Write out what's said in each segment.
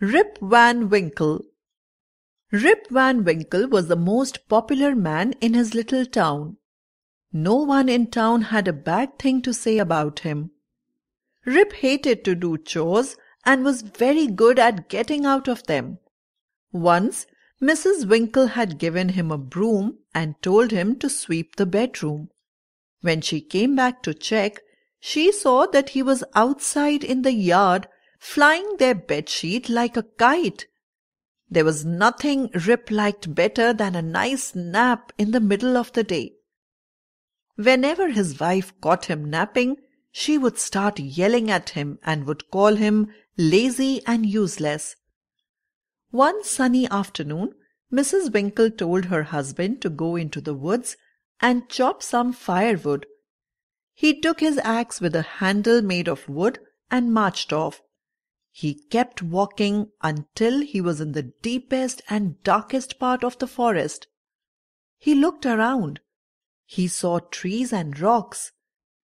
Rip Van Winkle Rip Van Winkle was the most popular man in his little town. No one in town had a bad thing to say about him. Rip hated to do chores and was very good at getting out of them. Once, Mrs. Winkle had given him a broom and told him to sweep the bedroom. When she came back to check, she saw that he was outside in the yard flying their bedsheet like a kite. There was nothing Rip liked better than a nice nap in the middle of the day. Whenever his wife caught him napping, she would start yelling at him and would call him lazy and useless. One sunny afternoon, Mrs. Winkle told her husband to go into the woods and chop some firewood. He took his axe with a handle made of wood and marched off. He kept walking until he was in the deepest and darkest part of the forest. He looked around. He saw trees and rocks.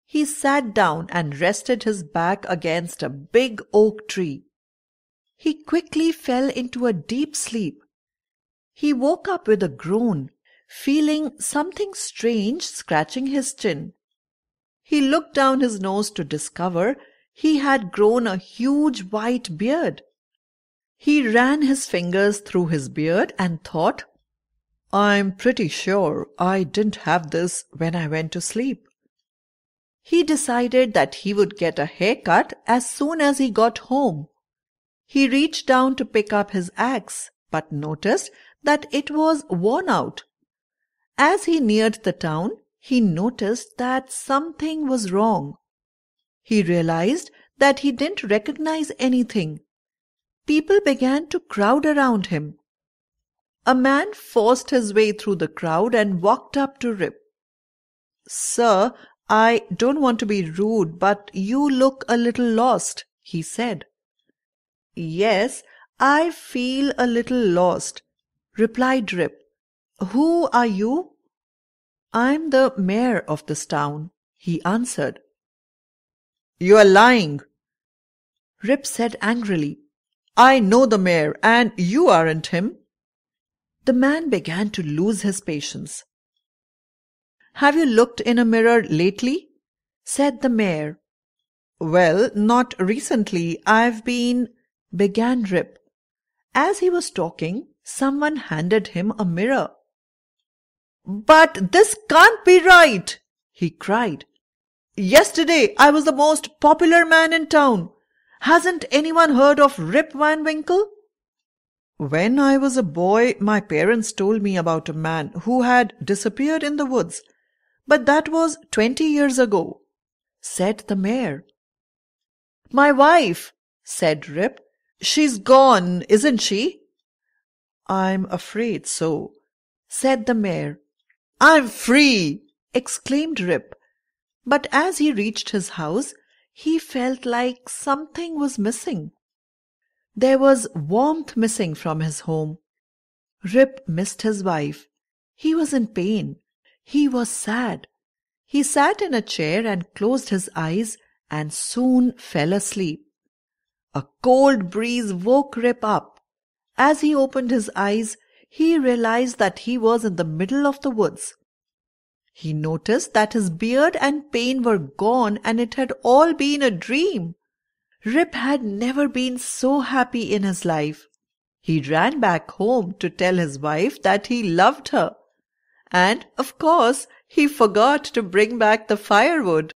He sat down and rested his back against a big oak tree. He quickly fell into a deep sleep. He woke up with a groan, feeling something strange scratching his chin. He looked down his nose to discover he had grown a huge white beard. He ran his fingers through his beard and thought, I'm pretty sure I didn't have this when I went to sleep. He decided that he would get a haircut as soon as he got home. He reached down to pick up his axe, but noticed that it was worn out. As he neared the town, he noticed that something was wrong. He realized that he didn't recognize anything. People began to crowd around him. A man forced his way through the crowd and walked up to Rip. Sir, I don't want to be rude, but you look a little lost, he said. Yes, I feel a little lost, replied Rip. Who are you? I'm the mayor of this town, he answered. You are lying. Rip said angrily. I know the mayor, and you aren't him. The man began to lose his patience. Have you looked in a mirror lately? said the mayor. Well, not recently. I've been. began Rip. As he was talking, someone handed him a mirror. But this can't be right, he cried. Yesterday I was the most popular man in town. Hasn't anyone heard of Rip Van Winkle? When I was a boy, my parents told me about a man who had disappeared in the woods. But that was twenty years ago, said the mayor. My wife, said Rip. She's gone, isn't she? I'm afraid so, said the mayor. I'm free, exclaimed Rip. But as he reached his house, he felt like something was missing. There was warmth missing from his home. Rip missed his wife. He was in pain. He was sad. He sat in a chair and closed his eyes and soon fell asleep. A cold breeze woke Rip up. As he opened his eyes, he realized that he was in the middle of the woods. He noticed that his beard and pain were gone and it had all been a dream. Rip had never been so happy in his life. He ran back home to tell his wife that he loved her. And, of course, he forgot to bring back the firewood.